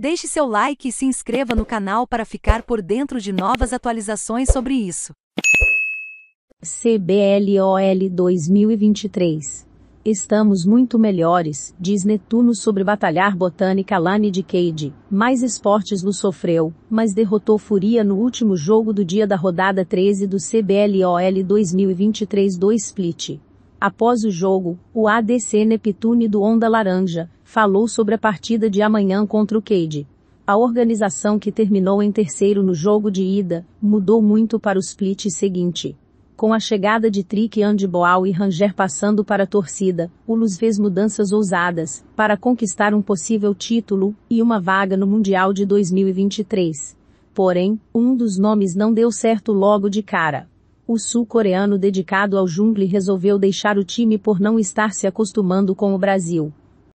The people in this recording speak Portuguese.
Deixe seu like e se inscreva no canal para ficar por dentro de novas atualizações sobre isso. CBLOL 2023 Estamos muito melhores, diz Netuno sobre batalhar botânica Lani de Cade. Mais esportes no sofreu, mas derrotou Furia no último jogo do dia da rodada 13 do CBLOL 2023 2 Split. Após o jogo, o ADC Neptune do Onda Laranja falou sobre a partida de amanhã contra o Cade. A organização que terminou em terceiro no jogo de ida mudou muito para o split seguinte. Com a chegada de Trick Boal e Ranger passando para a torcida, o Luz fez mudanças ousadas para conquistar um possível título e uma vaga no Mundial de 2023. Porém, um dos nomes não deu certo logo de cara o sul-coreano dedicado ao jungle resolveu deixar o time por não estar se acostumando com o Brasil.